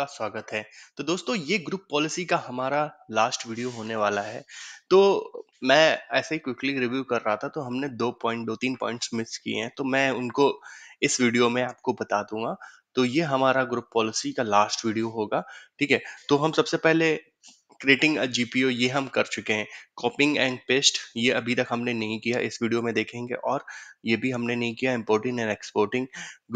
आपका स्वागत है तो दोस्तों ये ग्रुप पॉलिसी का हमारा लास्ट वीडियो होने वाला है तो मैं ऐसे ही क्विकली रिव्यू कर रहा था तो हमने दो पॉइंट दो तीन पॉइंट्स मिस किए हैं तो मैं उनको इस वीडियो में आपको बता दूंगा तो ये हमारा ग्रुप पॉलिसी का लास्ट वीडियो होगा ठीक है तो हम सबसे पहले क्रिएटिंग अ जीपीओ ये हम कर चुके हैं कॉपिंग एंड पेस्ट ये अभी तक हमने नहीं किया इस वीडियो में देखेंगे और ये भी हमने नहीं किया importing and exporting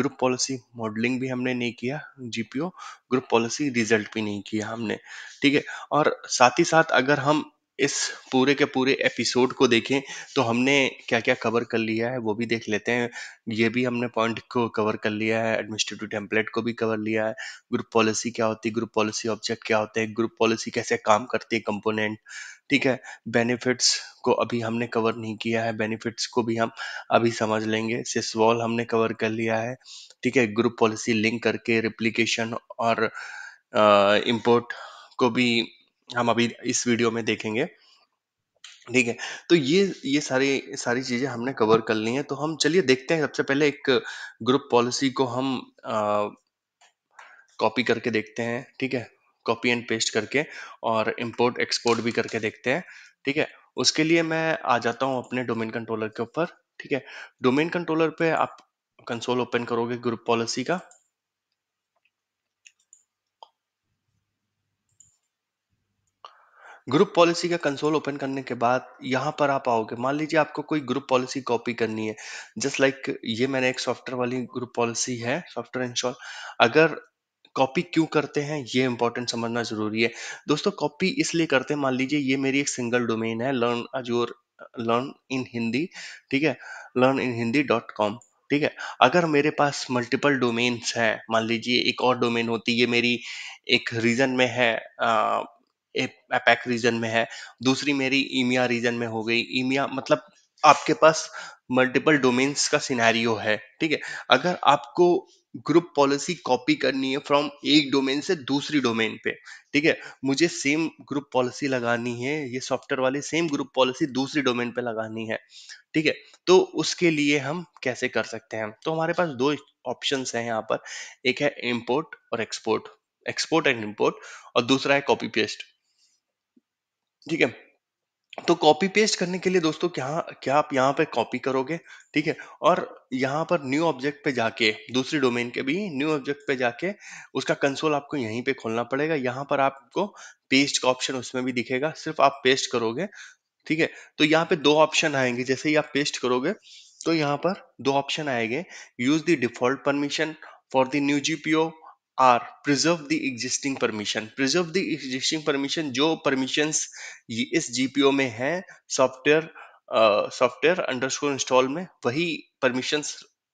group policy modelling भी हमने नहीं किया जीपीओ ग्रुप पॉलिसी रिजल्ट भी नहीं किया हमने ठीक है और साथ ही साथ अगर हम इस पूरे के पूरे एपिसोड को देखें तो हमने क्या क्या कवर कर लिया है वो भी देख लेते हैं ये भी हमने पॉइंट को कवर कर लिया है एडमिनिस्ट्रेटिव टेम्पलेट को भी कवर लिया है ग्रुप पॉलिसी क्या होती है ग्रुप पॉलिसी ऑब्जेक्ट क्या होते हैं ग्रुप पॉलिसी कैसे काम करती है कंपोनेंट ठीक है बेनिफिट्स को अभी हमने कवर नहीं किया है बेनिफिट्स को भी हम अभी समझ लेंगे सिसवॉल हमने कवर कर लिया है ठीक है ग्रुप पॉलिसी लिंक करके रिप्लीकेशन और इम्पोर्ट को भी हम अभी इस वीडियो में देखेंगे ठीक है तो ये ये सारी सारी चीजें हमने कवर कर ली हैं तो हम चलिए देखते हैं सबसे पहले एक ग्रुप पॉलिसी को हम कॉपी करके देखते हैं ठीक है कॉपी एंड पेस्ट करके और इंपोर्ट एक्सपोर्ट भी करके देखते हैं ठीक है उसके लिए मैं आ जाता हूँ अपने डोमेन कंट्रोलर के ऊपर ठीक है डोमेन कंट्रोलर पे आप कंसोल ओपन करोगे ग्रुप पॉलिसी का ग्रुप पॉलिसी का कंसोल ओपन करने के बाद यहाँ पर आप आओगे मान लीजिए आपको कोई ग्रुप पॉलिसी कॉपी करनी है जस्ट लाइक like ये मैंने एक सॉफ्टवेयर वाली ग्रुप पॉलिसी है सॉफ्टवेयर इंस्टॉल अगर कॉपी क्यों करते हैं ये इंपॉर्टेंट समझना जरूरी है दोस्तों कॉपी इसलिए करते हैं मान लीजिए ये मेरी एक सिंगल डोमेन है learn Azure learn in Hindi ठीक है learn in Hindi dot com ठीक है अगर मेरे पास मल्टीपल डोमेन्स हैं मान लीजिए एक और डोमेन होती है मेरी एक रीजन में है आ, एपैक रीजन में है दूसरी मेरी ईमिया रीजन में हो गई ईमिया मतलब आपके पास मल्टीपल डोमेन्स का सिनेरियो है ठीक है अगर आपको ग्रुप पॉलिसी कॉपी करनी है फ्रॉम एक डोमेन से दूसरी डोमेन पे ठीक है मुझे सेम ग्रुप पॉलिसी लगानी है ये सॉफ्टवेयर वाली सेम ग्रुप पॉलिसी दूसरी डोमेन पे लगानी है ठीक है तो उसके लिए हम कैसे कर सकते हैं तो हमारे पास दो ऑप्शन है यहाँ पर एक है इम्पोर्ट और एक्सपोर्ट एक्सपोर्ट एंड इम्पोर्ट और दूसरा है कॉपी पेस्ट ठीक है तो कॉपी पेस्ट करने के लिए दोस्तों क्या क्या आप यहाँ पे कॉपी करोगे ठीक है और यहाँ पर न्यू ऑब्जेक्ट पे जाके दूसरी डोमेन के भी न्यू ऑब्जेक्ट पे जाके उसका कंसोल आपको यहीं पे खोलना पड़ेगा यहाँ पर आपको पेस्ट का ऑप्शन उसमें भी दिखेगा सिर्फ आप पेस्ट करोगे ठीक है तो यहाँ पे दो ऑप्शन आएंगे जैसे ही आप पेस्ट करोगे तो यहाँ पर दो ऑप्शन आएंगे use the default permission for the new GPO or preserve the existing permission preserve the existing permission जो परमिशन इस जीपीओ में है सॉफ्टवेयर सॉफ्टवेयर अंडरस्कोर इंस्टॉल में वही परमिशन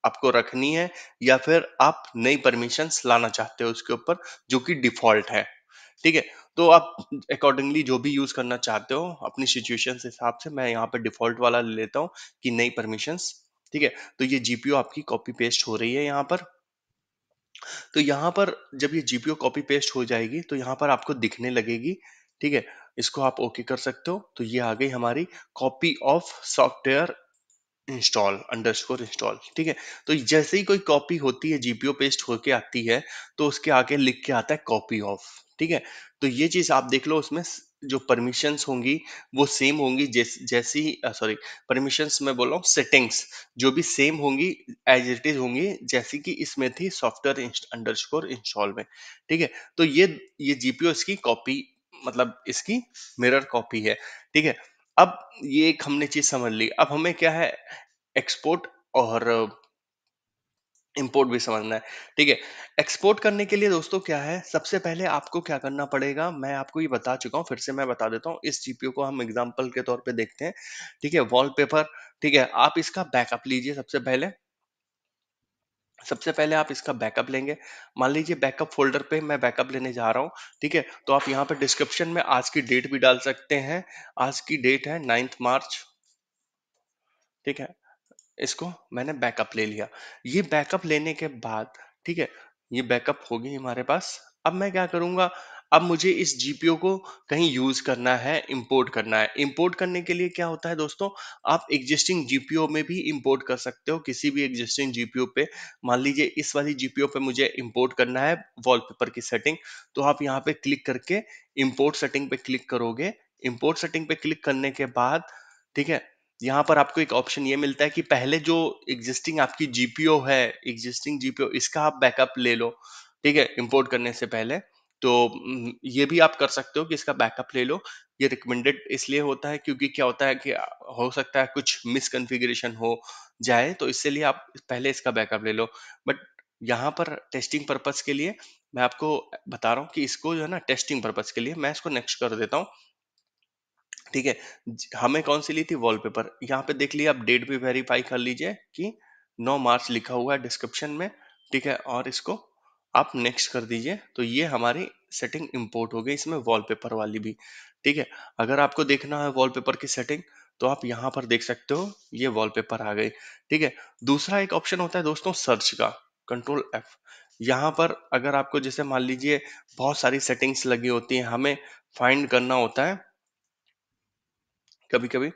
आपको रखनी है या फिर आप नई परमिशन लाना चाहते हो उसके ऊपर जो कि डिफॉल्ट है ठीक है तो आप अकॉर्डिंगली जो भी यूज करना चाहते हो अपनी सिचुएशन के हिसाब से मैं यहाँ पर डिफॉल्ट वाला लेता हूँ कि नई परमिशन ठीक है तो ये जीपीओ आपकी कॉपी पेस्ट हो रही है यहाँ पर तो यहाँ पर जब ये जीपीओ कॉपी पेस्ट हो जाएगी तो यहाँ पर आपको दिखने लगेगी ठीक है इसको आप ओके कर सकते हो तो ये आ गई हमारी copy of software install underscore install ठीक है तो जैसे ही कोई कॉपी होती है जीपीओ पेस्ट होके आती है तो उसके आगे लिख के आता है कॉपी ऑफ ठीक है तो ये चीज आप देख लो उसमें जो परमिशंस होंगी वो सेम होंगी जैस, जैसी सॉरी परमिशंस मैं बोल रहा हूँ सेटिंग्स जो भी सेम होंगी एज इट इज होंगी जैसी कि इसमें थी सॉफ्टवेयर अंडर स्कोर इंस्टॉल में ठीक है तो ये ये जीपीओ इसकी कॉपी मतलब इसकी मिरर कॉपी है ठीक है अब ये एक हमने चीज समझ ली अब हमें क्या है एक्सपोर्ट और इम्पोर्ट भी समझना है ठीक है एक्सपोर्ट करने के लिए दोस्तों क्या है सबसे पहले आपको क्या करना पड़ेगा मैं आपको ये बता चुका हूँ फिर से मैं बता देता हूँ इस जीपीओ को हम एग्जाम्पल के तौर पे देखते हैं ठीक है वॉलपेपर ठीक है आप इसका बैकअप लीजिए सबसे पहले सबसे पहले आप इसका बैकअप लेंगे मान लीजिए बैकअप फोल्डर पे मैं बैकअप लेने जा रहा हूँ ठीक है तो आप यहाँ पे डिस्क्रिप्शन में आज की डेट भी डाल सकते हैं आज की डेट है नाइन्थ मार्च ठीक है इसको मैंने बैकअप ले लिया ये बैकअप लेने के बाद ठीक है ये बैकअप होगी हमारे पास अब मैं क्या करूंगा अब मुझे इस जीपीओ को कहीं यूज करना है इंपोर्ट करना है इंपोर्ट करने के लिए क्या होता है दोस्तों आप एग्जिस्टिंग जीपीओ में भी इंपोर्ट कर सकते हो किसी भी एग्जिस्टिंग जीपीओ पे मान लीजिए इस वाली जीपीओ पे मुझे इंपोर्ट करना है वॉलपेपर की सेटिंग तो आप यहाँ पे क्लिक करके इंपोर्ट सेटिंग पे क्लिक करोगे इंपोर्ट सेटिंग पे क्लिक करने के बाद ठीक है यहाँ पर आपको एक ऑप्शन ये मिलता है कि पहले जो एग्जिस्टिंग आपकी जीपीओ है एग्जिस्टिंग जीपीओ इसका आप बैकअप ले लो ठीक है इम्पोर्ट करने से पहले तो ये भी आप कर सकते हो कि इसका बैकअप ले लो ये रिकमेंडेड इसलिए होता है क्योंकि क्या होता है कि हो सकता है कुछ मिसकन्फिग्रेशन हो जाए तो इससे लिए आप पहले इसका बैकअप ले लो बट यहाँ पर टेस्टिंग पर्पज के लिए मैं आपको बता रहा हूँ कि इसको जो है ना टेस्टिंग पर्पज के लिए मैं इसको नेक्स्ट कर देता हूँ ठीक है हमें कौन सी ली थी वॉलपेपर यहाँ पे देख लिया आप डेट भी वेरीफाई कर लीजिए कि 9 मार्च लिखा हुआ है डिस्क्रिप्शन में ठीक है और इसको आप नेक्स्ट कर दीजिए तो ये हमारी सेटिंग इंपोर्ट हो गई इसमें वॉलपेपर वाली भी ठीक है अगर आपको देखना है वॉलपेपर की सेटिंग तो आप यहाँ पर देख सकते हो ये वॉलपेपर आ गई ठीक है दूसरा एक ऑप्शन होता है दोस्तों सर्च का कंट्रोल एफ यहाँ पर अगर आपको जैसे मान लीजिए बहुत सारी सेटिंग्स लगी होती हैं हमें फाइंड करना होता है कभी कभी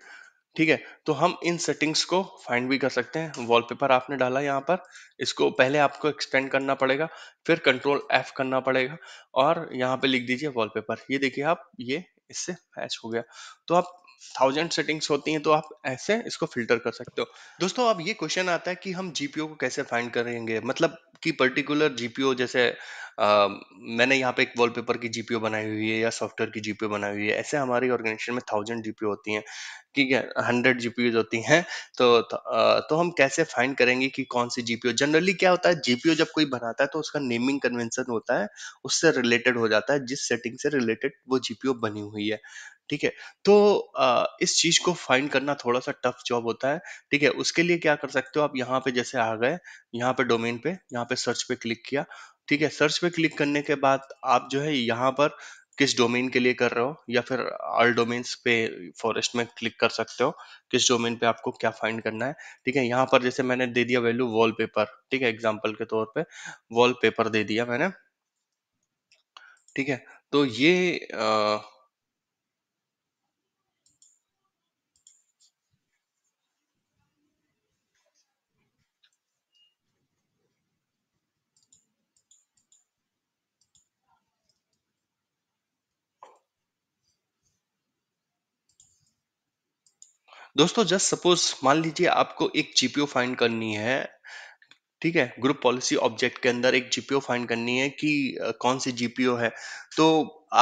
ठीक है तो हम इन सेटिंग्स को फाइंड भी कर सकते हैं वॉलपेपर आपने डाला यहाँ पर इसको पहले आपको एक्सटेंड करना पड़ेगा फिर कंट्रोल एफ करना पड़ेगा और यहाँ पे लिख दीजिए वॉलपेपर ये देखिए आप ये इससे मैच हो गया तो आप थाउजेंड सेटिंग्स होती हैं तो आप ऐसे इसको फिल्टर कर सकते हो दोस्तों अब ये क्वेश्चन आता है कि हम जीपीओ को कैसे फाइंड करेंगे मतलब कि पर्टिकुलर जीपीओ जैसे आ, मैंने यहाँ पे एक वॉलपेपर की जीपीओ बनाई हुई है या सॉफ्टवेयर की जीपीओ बनाई हुई है ऐसे हमारी ऑर्गेनाइजेशन में थाउजेंड जीपीओ होती हैं ठीक है हंड्रेड जीपीओ होती हैं तो तो, तो हम कैसे फाइंड करेंगे कि कौन सी जीपीओ जनरली क्या होता है जीपीओ जब कोई बनाता है तो उसका नेमिंग कन्वेंशन होता है उससे रिलेटेड हो जाता है जिस सेटिंग से रिलेटेड वो जीपीओ बनी हुई है ठीक है तो इस चीज को फाइंड करना थोड़ा सा टफ जॉब होता है ठीक है उसके लिए क्या कर सकते हो आप यहाँ पे जैसे आ गए यहाँ पे डोमेन पे यहाँ पे सर्च पे क्लिक किया ठीक है सर्च पे क्लिक करने के बाद आप जो है यहाँ पर किस डोमेन के लिए कर रहे हो या फिर ऑल डोमेन्स पे फॉरेस्ट में क्लिक कर सकते हो किस डोमेन पे आपको क्या फाइंड करना है ठीक है यहाँ पर जैसे मैंने दे दिया वैल्यू वॉलपेपर ठीक है एग्जाम्पल के तौर पे वॉलपेपर दे दिया मैंने ठीक है तो ये दोस्तों जस्ट सपोज मान लीजिए आपको एक जीपीओ फाइंड करनी है ठीक है ग्रुप पॉलिसी ऑब्जेक्ट के अंदर एक जीपीओ फाइंड करनी है कि कौन सी जीपीओ है तो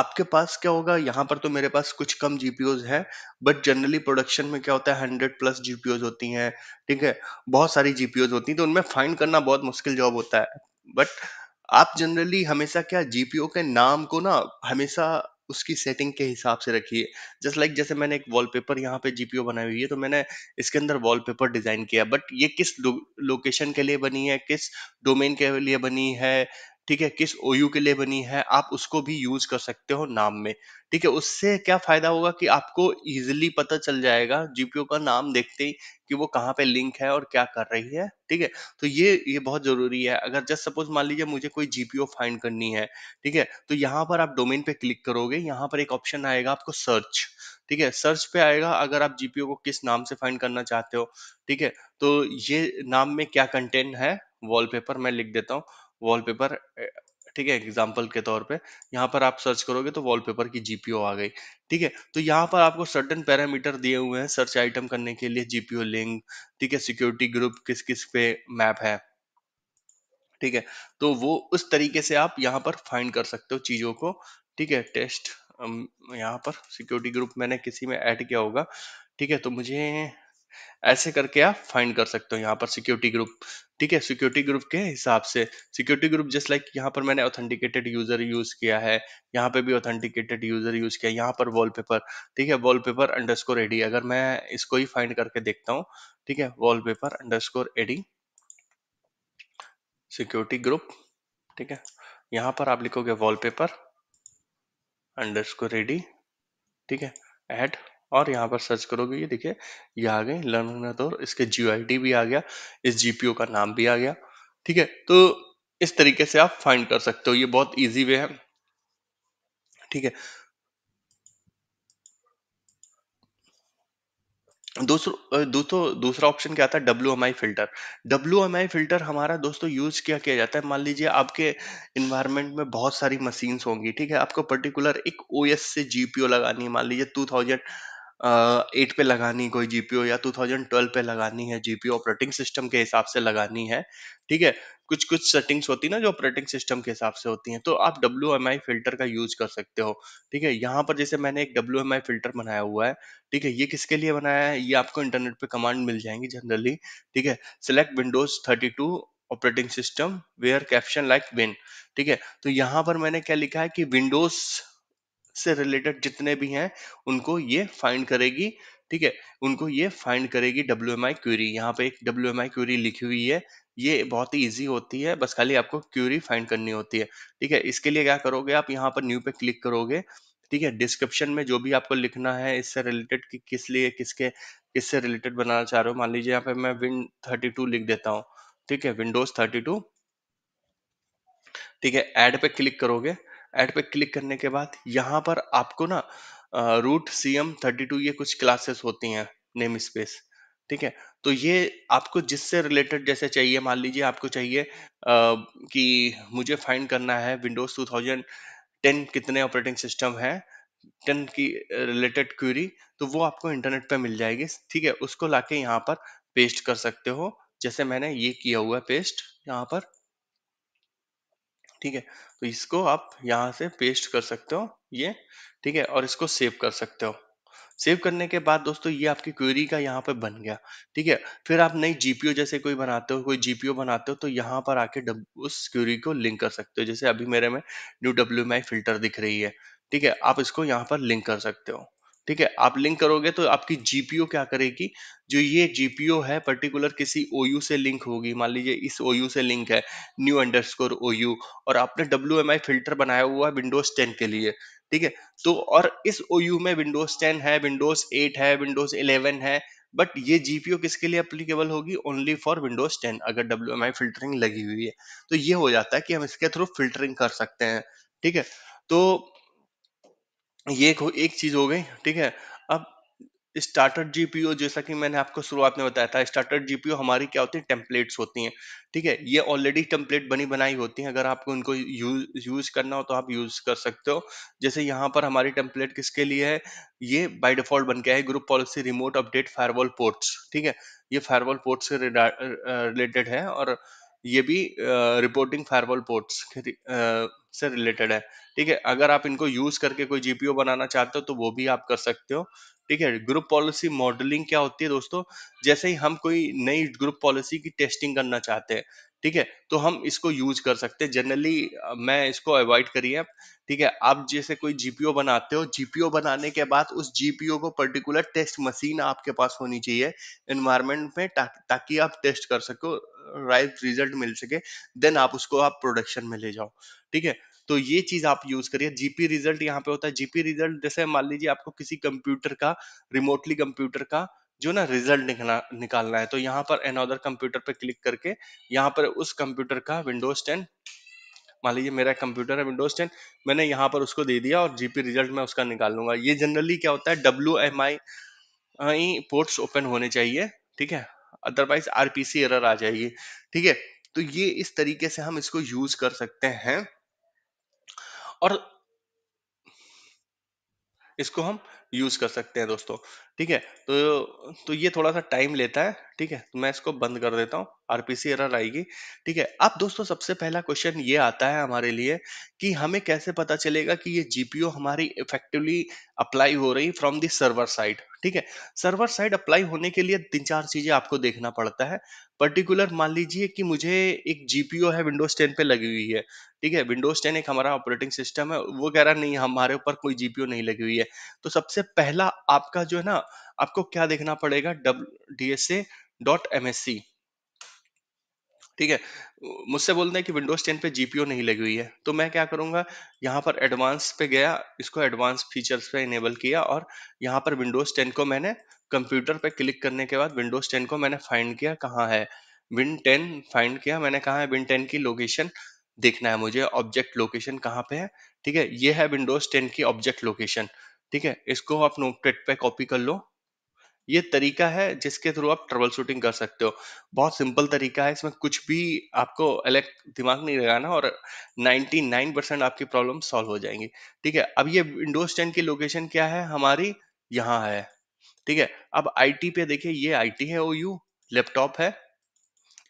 आपके पास क्या होगा यहाँ पर तो मेरे पास कुछ कम जीपीओज हैं बट जनरली प्रोडक्शन में क्या होता है हंड्रेड प्लस जीपीओज होती हैं ठीक है बहुत सारी जीपीओज होती हैं तो उनमें फाइंड करना बहुत मुश्किल जॉब होता है बट आप जनरली हमेशा क्या जीपीओ के नाम को ना हमेशा उसकी सेटिंग के हिसाब से रखिए जस्ट लाइक जैसे मैंने एक वॉलपेपर यहाँ पे जीपीओ बनाई हुई है तो मैंने इसके अंदर वॉलपेपर डिजाइन किया बट ये किस लो, लोकेशन के लिए बनी है किस डोमेन के लिए बनी है ठीक है किस ओयू के लिए बनी है आप उसको भी यूज कर सकते हो नाम में ठीक है उससे क्या फायदा होगा कि आपको इजिली पता चल जाएगा जीपीओ का नाम देखते ही कि वो कहाँ पे लिंक है और क्या कर रही है ठीक है तो ये ये बहुत जरूरी है अगर जस्ट सपोज मान लीजिए मुझे कोई जीपीओ फाइंड करनी है ठीक है तो यहाँ पर आप डोमेन पे क्लिक करोगे यहाँ पर एक ऑप्शन आएगा आपको सर्च ठीक है सर्च पे आएगा अगर आप जीपीओ को किस नाम से फाइंड करना चाहते हो ठीक है तो ये नाम में क्या कंटेंट है वॉलपेपर मैं लिख देता हूँ वॉलपेपर ठीक है एग्जाम्पल के तौर पे यहाँ पर आप सर्च करोगे तो वॉलपेपर की जीपीओ आ गई ठीक है तो यहाँ पर आपको सर्टन पैरामीटर दिए हुए हैं सर्च आइटम करने के लिए जीपीओ लिंक ठीक है सिक्योरिटी ग्रुप किस किस पे मैप है ठीक है तो वो उस तरीके से आप यहाँ पर फाइंड कर सकते हो चीज़ों को ठीक है टेस्ट यहाँ पर सिक्योरिटी ग्रुप मैंने किसी में ऐड किया होगा ठीक है तो मुझे ऐसे करके आप फाइंड कर सकते हो यहाँ पर सिक्योरिटी ग्रुप ठीक है सिक्योरिटी ग्रुप के हिसाब से सिक्योरिटी ग्रुप जस्ट लाइक यहाँ पर मैंने ऑथेंटिकेटेड यूजर यूज किया है यहाँ पे भी ऑथेंटिकेटेड यूजर यूज किया यहाँ पर वॉलपेपर ठीक है वॉलपेपर अंडरस्कोर एडी अगर मैं इसको ही फाइंड करके देखता हूँ ठीक है wallpaper underscore AD security group ठीक है यहाँ पर आप लिखोगे वॉलपेपर अंडरस्कोर एडी ठीक है एड और यहाँ पर सर्च करोगे ये देखिए ये आ गए लर्न होना तो इसके जी भी आ गया इस जीपीओ का नाम भी आ गया ठीक है तो इस तरीके से आप फाइंड कर सकते हो ये बहुत इजी वे है ठीक है दोस्तों दूसरा ऑप्शन क्या आता है W M I filter W M I filter हमारा दोस्तों यूज क्या किया जाता है मान लीजिए आपके इन्वायरमेंट में बहुत सारी मशीन्स होंगी ठीक है आपको पर्टिकुलर एक ओ एस से जीपीओ लगानी है मान लीजिए टू थाउजेंड एट पे लगानी कोई जीपीओ या 2012 पे लगानी है जीपीओ ऑपरेटिंग सिस्टम के हिसाब से लगानी है ठीक है कुछ कुछ सेटिंग्स होती है ना जो ऑपरेटिंग सिस्टम के हिसाब से होती हैं तो आप डब्ल्यू फिल्टर का यूज कर सकते हो ठीक है यहाँ पर जैसे मैंने एक डब्ल्यू फिल्टर बनाया हुआ है ठीक है ये किसके लिए बनाया है ये आपको इंटरनेट पे कमांड मिल जाएंगी जनरली ठीक है select Windows thirty operating system where caption like win ठीक है तो यहाँ पर मैंने क्या लिखा है कि विंडोज से रिलेटेड जितने भी हैं उनको ये फाइंड करेगी ठीक है उनको ये फाइंड करेगी डब्ल्यू एम आई क्यूरी यहाँ पे एक डब्ल्यू एम आई क्यूरी लिखी हुई है ये बहुत ही ईजी होती है बस खाली आपको क्यूरी फाइंड करनी होती है ठीक है इसके लिए क्या करोगे आप यहाँ पर न्यू पे क्लिक करोगे ठीक है डिस्क्रिप्शन में जो भी आपको लिखना है इससे रिलेटेड कि किस लिए किसके किससे रिलेटेड बनाना चाह रहे हो मान लीजिए यहाँ पे मैं विन थर्टी टू लिख देता हूँ ठीक है विंडोज थर्टी टू ठीक है एड पे क्लिक करोगे ऐड पे क्लिक करने के बाद यहाँ पर आपको ना root C M thirty two ये कुछ क्लासेस होती हैं नेम स्पेस ठीक है तो ये आपको जिससे रिलेटेड जैसे चाहिए मान लीजिए आपको चाहिए आ, कि मुझे फाइंड करना है विंडोज 2010 कितने ऑपरेटिंग सिस्टम है 10 की रिलेटेड क्यूरी तो वो आपको इंटरनेट पे मिल जाएगी ठीक है उसको लाके यहाँ पर पेस्ट कर सकते हो जैसे मैंने ये किया हुआ पेस्ट यहाँ पर ठीक है तो इसको आप यहाँ से पेस्ट कर सकते हो ये ठीक है और इसको सेव कर सकते हो सेव करने के बाद दोस्तों ये आपकी क्वेरी का यहाँ पे बन गया ठीक है फिर आप नई जीपीओ जैसे कोई बनाते हो कोई जीपीओ बनाते हो तो यहाँ पर आके उस क्वेरी को लिंक कर सकते हो जैसे अभी मेरे में न्यू डब्ल्यू फिल्टर दिख रही है ठीक है आप इसको यहाँ पर लिंक कर सकते हो ठीक है आप लिंक करोगे तो आपकी जीपीओ क्या करेगी जो ये जीपीओ है पर्टिकुलर किसी ओयू से लिंक होगी मान लीजिए इस ओयू से लिंक है न्यू अंडरस्कोर ओयू और आपने डब्ल्यू फिल्टर बनाया हुआ है विंडोज टेन के लिए ठीक है तो और इस ओयू में विंडोज टेन है विंडोज एट है विंडोज इलेवन है बट ये जीपीओ किसके लिए अप्लीकेबल होगी ओनली फॉर विंडोज 10 अगर डब्ल्यू फिल्टरिंग लगी हुई है तो ये हो जाता है कि हम इसके थ्रू फिल्टरिंग कर सकते हैं ठीक है तो ये एक एक चीज हो गई ठीक है अब स्टार्टर जीपीओ जैसा कि मैंने आपको शुरुआत में बताया था स्टार्टर जीपीओ हमारी क्या होती है टेम्पलेट्स होती हैं ठीक है ये ऑलरेडी टेम्पलेट बनी बनाई होती हैं अगर आपको इनको यूज यूज करना हो तो आप यूज कर सकते हो जैसे यहाँ पर हमारी टेम्पलेट किसके लिए है ये बाय डिफॉल्ट बन गया है group policy remote update firewall ports ठीक है ये फायरवॉल पोर्ट्स से रिलेटेड है और ये भी रिपोर्टिंग फायरवॉल पोर्ट्स से रिलेटेड है ठीक है अगर आप इनको यूज करके कोई जीपीओ बनाना चाहते हो तो वो भी आप कर सकते हो ठीक है ग्रुप पॉलिसी मॉडलिंग क्या होती है दोस्तों जैसे ही हम कोई नई ग्रुप पॉलिसी की टेस्टिंग करना चाहते हैं ठीक है तो हम इसको यूज कर सकते हैं जनरली मैं इसको अवॉइड करिए ठीक है आप जैसे कोई जीपीओ बनाते हो जीपीओ बनाने के बाद उस जीपीओ को पर्टिकुलर टेस्ट मशीन आपके पास होनी चाहिए एनवायरमेंट में ता, ताकि आप टेस्ट कर सको राइट रिजल्ट मिल सके देन आप उसको आप प्रोडक्शन में ले जाओ ठीक है तो ये चीज आप यूज करिए जीपी रिजल्ट यहाँ पे होता है जीपी रिजल्ट जैसे मान लीजिए आपको किसी कंप्यूटर का रिमोटली कंप्यूटर का जो ना रिजल्ट निकालना है तो यहाँ पर अनदर कंप्यूटर पे क्लिक करके यहाँ पर उस कंप्यूटर का विंडोज टेन मान लीजिए मेरा कंप्यूटर है विंडोज टेन मैंने यहाँ पर उसको दे दिया और जीपी रिजल्ट मैं उसका निकाल लूंगा ये जनरली क्या होता है W M I ports open होने चाहिए ठीक है अदरवाइज आरपीसी एरर आ जाएगी ठीक है तो ये इस तरीके से हम इसको यूज कर सकते हैं और इसको हम यूज कर सकते हैं दोस्तों ठीक है तो तो ये थोड़ा सा टाइम लेता है ठीक है तो मैं इसको बंद कर देता हूँ आरपीसी एरर आएगी ठीक है अब दोस्तों सबसे पहला क्वेश्चन ये आता है हमारे लिए कि हमें कैसे पता चलेगा कि ये जीपीओ हमारी इफेक्टिवली अप्लाई हो रही फ्रॉम द सर्वर साइड ठीक है सर्वर साइड अप्लाई होने के लिए तीन चार चीजें आपको देखना पड़ता है पर्टिकुलर मान लीजिए कि मुझे एक जीपीओ है विंडोज 10 पे लगी हुई है ठीक है विंडोज 10 एक हमारा ऑपरेटिंग सिस्टम है वो कह रहा नहीं हमारे ऊपर कोई जीपीओ नहीं लगी हुई है तो सबसे पहला आपका जो है ना आपको क्या देखना पड़ेगा W D S A dot M S C ठीक है मुझसे बोलते हैं कि विंडोज 10 पे जीपीओ नहीं लगी हुई है तो मैं क्या करूंगा यहाँ पर एडवांस पे गया इसको एडवांस फीचर्स पे इनेबल किया और यहाँ पर विंडोज 10 को मैंने कंप्यूटर पे क्लिक करने के बाद विंडोज 10 को मैंने फाइंड किया कहाँ है विन 10 फाइंड किया मैंने कहा है विन 10 की लोकेशन देखना है मुझे ऑब्जेक्ट लोकेशन कहाँ पे है ठीक है ये है विंडोज 10 की ऑब्जेक्ट लोकेशन ठीक है इसको आप नोटपेड पे कॉपी कर लो ये तरीका है जिसके थ्रू आप ट्रबल शूटिंग कर सकते हो बहुत सिंपल तरीका है इसमें कुछ भी आपको अलग दिमाग नहीं लगाना और 99 परसेंट आपकी प्रॉब्लम सॉल्व हो जाएंगी ठीक है अब ये विंडोज 10 की लोकेशन क्या है हमारी यहाँ है ठीक है अब आईटी पे देखिए ये आईटी है ओयू लैपटॉप है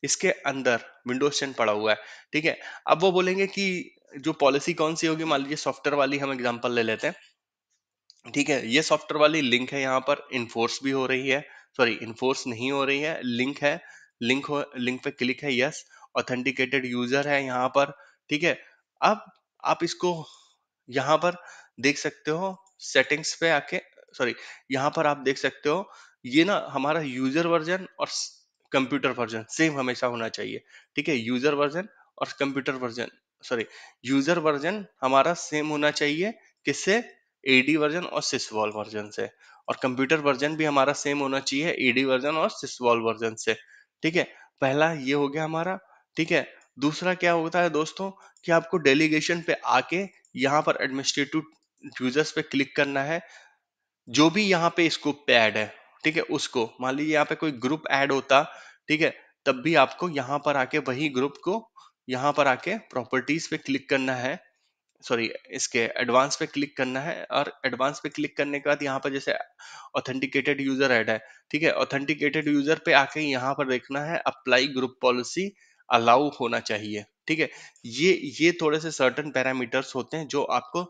इसके अंदर विंडोज टेन पड़ा हुआ है ठीक है अब वो बोलेंगे कि जो पॉलिसी कौन सी होगी मान लीजिए सॉफ्टवेयर वाली हम एग्जांपल ले लेते हैं ठीक है ये सॉफ्टवेयर वाली लिंक है यहाँ पर इन्फोर्स भी हो रही है सॉरी इन्फोर्स नहीं हो रही है लिंक है लिंक हो लिंक पे क्लिक है यस ऑथेंटिकेटेड यूजर है यहाँ पर ठीक है अब आप इसको यहाँ पर देख सकते हो सेटिंग्स पे आके सॉरी यहाँ पर आप देख सकते हो ये ना हमारा यूजर वर्जन और कंप्यूटर वर्जन सेम हमेशा होना चाहिए ठीक है यूजर वर्जन और computer version sorry user version हमारा सेम होना चाहिए किससे एडी वर्जन और सिसवॉल वर्जन से और कंप्यूटर वर्जन भी हमारा सेम होना चाहिए एडी वर्जन और सिसवॉल वर्जन से ठीक है पहला ये हो गया हमारा ठीक है दूसरा क्या होता है दोस्तों कि आपको डेलीगेशन पे आके यहाँ पर एडमिनिस्ट्रेटिव यूजर्स पे क्लिक करना है जो भी यहाँ पे इसको पे ऐड है ठीक है उसको मान लीजिए यहाँ पे कोई ग्रुप ऐड होता ठीक है तब भी आपको यहाँ पर आके वही ग्रुप को यहाँ पर आके प्रॉपर्टीज पे क्लिक करना है सॉरी इसके एडवांस पे क्लिक करना है और एडवांस पे क्लिक करने के बाद यहाँ पर जैसे ऑथेंटिकेटेड यूजर ऐड है ठीक है ऑथेंटिकेटेड यूजर पे आके यहाँ पर देखना है अप्लाई ग्रुप पॉलिसी अलाउ होना चाहिए ठीक है ये ये थोड़े से सर्टन पैरामीटर्स होते हैं जो आपको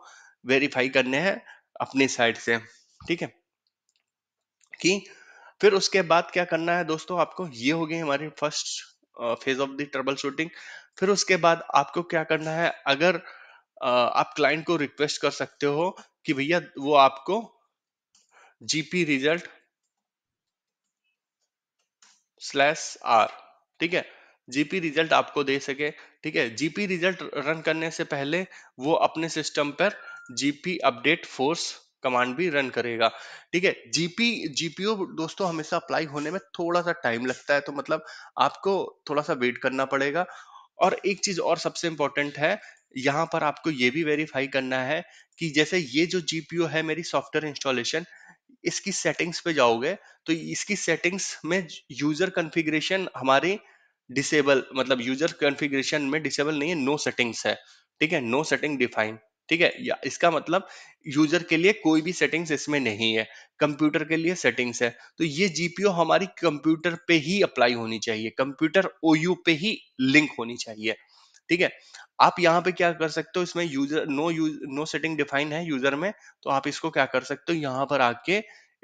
वेरीफाई करने हैं अपनी साइड से ठीक है कि फिर उसके बाद क्या करना है दोस्तों आपको ये हो गए हमारे first phase of the troubleshooting फिर उसके बाद आपको क्या करना है अगर uh, आप क्लाइंट को रिक्वेस्ट कर सकते हो कि भैया वो आपको जीपी रिजल्ट स्लैश आर ठीक है जीपी रिजल्ट आपको दे सके ठीक है जीपी रिजल्ट रन करने से पहले वो अपने सिस्टम पर जीपी अपडेट फोर्स कमांड भी रन करेगा ठीक है जीपी जीपीओ दोस्तों हमेशा अप्लाई होने में थोड़ा सा टाइम लगता है तो मतलब आपको थोड़ा सा वेट करना पड़ेगा और एक चीज और सबसे इंपॉर्टेंट है यहाँ पर आपको ये भी वेरीफाई करना है कि जैसे ये जो जीपीओ है मेरी सॉफ्टवेयर इंस्टॉलेशन इसकी सेटिंग्स पे जाओगे तो इसकी सेटिंग्स में यूजर कन्फिग्रेशन हमारी डिसेबल मतलब यूजर कन्फिग्रेशन में डिसेबल नहीं है नो सेटिंग्स है ठीक है नो सेटिंग डिफाइन ठीक है या इसका मतलब यूजर के लिए कोई भी सेटिंग्स इसमें नहीं है कंप्यूटर के लिए सेटिंग्स है तो ये जीपीओ हमारी कंप्यूटर पे ही अप्लाई होनी चाहिए कंप्यूटर ओयू पे ही लिंक होनी चाहिए ठीक है आप यहाँ पे क्या कर सकते हो इसमें user no use no setting define है यूजर में तो आप इसको क्या कर सकते हो यहाँ पर आके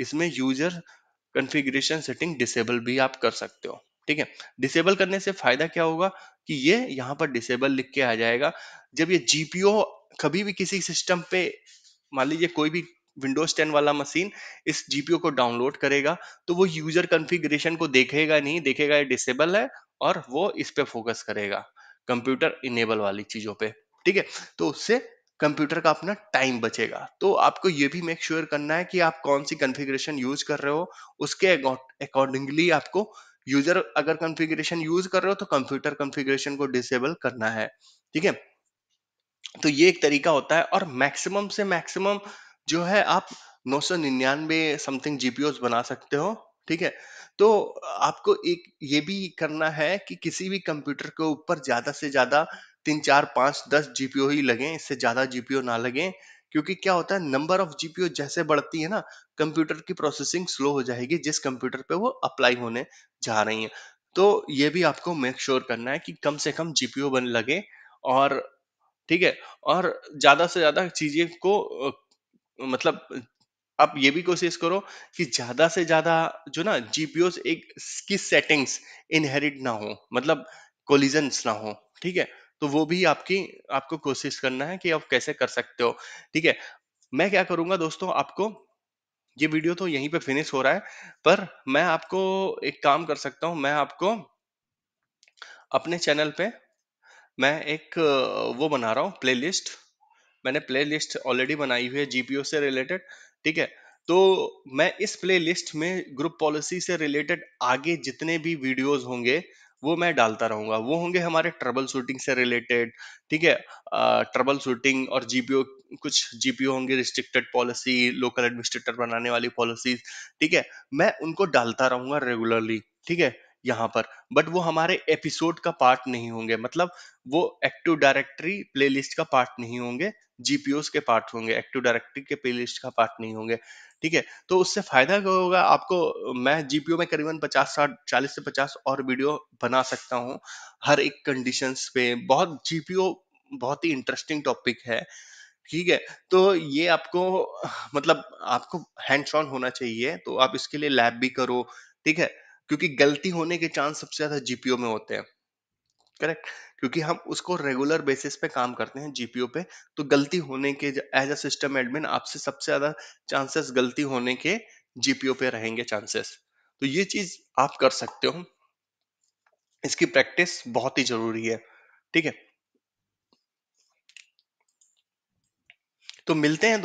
इसमें यूजर कंफिग्रेशन सेटिंग डिसेबल भी आप कर सकते हो ठीक है डिसेबल करने से फायदा क्या होगा कि ये यहाँ पर डिसेबल लिख के आ जाएगा जब ये जीपीओ कभी भी किसी सिस्टम पे मान लीजिए कोई भी विंडोज 10 वाला मशीन इस जीपीओ को डाउनलोड करेगा तो वो यूजर कॉन्फ़िगरेशन को देखेगा नहीं देखेगा ये डिसेबल है और वो इस पे फोकस करेगा कंप्यूटर इनेबल वाली चीजों पे ठीक है तो उससे कंप्यूटर का अपना टाइम बचेगा तो आपको ये भी मेक श्योर sure करना है कि आप कौन सी कॉन्फ़िगरेशन यूज कर रहे हो उसके अकॉर्डिंगली आपको यूजर अगर कन्फिग्रेशन यूज कर रहे हो तो कंप्यूटर कॉन्फ़िगरेशन को डिसेबल करना है ठीक है तो ये एक तरीका होता है और मैक्सिमम से मैक्सिमम जो है आप नौ सौ निन्यानवे समथिंग जीपीओस बना सकते हो ठीक है तो आपको एक ये भी करना है कि किसी भी कंप्यूटर के ऊपर ज्यादा से ज्यादा तीन चार पांच दस जीपीओ ही लगे इससे ज्यादा जीपीओ ना लगे क्योंकि क्या होता है नंबर ऑफ जीपीओ जैसे बढ़ती है ना कंप्यूटर की प्रोसेसिंग स्लो हो जाएगी जिस कंप्यूटर पे वो अप्लाई होने जा रही है तो ये भी आपको मेक श्योर sure करना है कि कम से कम जीपीओ बन लगे और ठीक है और ज्यादा से ज्यादा चीजें को मतलब आप ये भी कोशिश करो कि ज्यादा से ज्यादा जो ना जीपीओ एक की सेटिंग्स इनहेरिट ना हो मतलब कोलिजन्स ना हो ठीक है तो वो भी आपकी आपको कोशिश करना है कि आप कैसे कर सकते हो ठीक है मैं क्या करूंगा दोस्तों आपको ये वीडियो तो यहीं पे फिनिश हो रहा है पर मैं आपको एक काम कर सकता हूं मैं आपको अपने चैनल पे मैं एक वो बना रहा हूँ प्लेलिस्ट मैंने प्लेलिस्ट ऑलरेडी बनाई हुई है जीपीओ से रिलेटेड ठीक है तो मैं इस प्लेलिस्ट में ग्रुप पॉलिसी से रिलेटेड आगे जितने भी वीडियोस होंगे वो मैं डालता रहूंगा वो होंगे हमारे ट्रबल शूटिंग से रिलेटेड ठीक है ट्रबल शूटिंग और जीपीओ कुछ जीपीओ होंगे रिस्ट्रिक्टेड पॉलिसी लोकल एडमिनिस्ट्रेटर बनाने वाली पॉलिसीज ठीक है मैं उनको डालता रहूंगा रेगुलरली ठीक है यहाँ पर बट वो हमारे एपिसोड का पार्ट नहीं होंगे मतलब वो एक्टिव डायरेक्टरी प्लेलिस्ट का पार्ट नहीं होंगे जीपीओ के पार्ट होंगे एक्टिव डायरेक्टरी के प्लेलिस्ट का पार्ट नहीं होंगे ठीक है तो उससे फायदा क्या होगा आपको मैं जीपीओ में करीबन पचास साठ चालीस से पचास और वीडियो बना सकता हूँ हर एक कंडीशन पे बहुत जीपीओ बहुत ही इंटरेस्टिंग टॉपिक है ठीक है तो ये आपको मतलब आपको हैंड्स ऑन होना चाहिए तो आप इसके लिए लैब भी करो ठीक है क्योंकि गलती होने के चांस सबसे ज्यादा जीपीओ में होते हैं करेक्ट क्योंकि हम उसको रेगुलर बेसिस पे काम करते हैं जीपीओ पे तो गलती होने के एज अ सिस्टम एडमिन आपसे सबसे ज्यादा चांसेस गलती होने के जीपीओ पे रहेंगे चांसेस तो ये चीज आप कर सकते हो इसकी प्रैक्टिस बहुत ही जरूरी है ठीक है तो मिलते हैं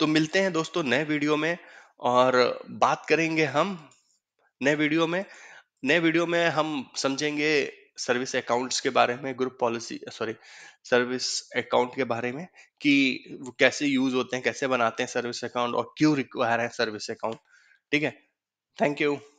तो मिलते हैं दोस्तों नए वीडियो में और बात करेंगे हम नए वीडियो में नए वीडियो में हम समझेंगे सर्विस अकाउंट्स के बारे में group policy sorry service account के बारे में कि वो कैसे यूज होते हैं कैसे बनाते हैं सर्विस अकाउंट और क्यों रिक्वायर है सर्विस अकाउंट ठीक है थैंक यू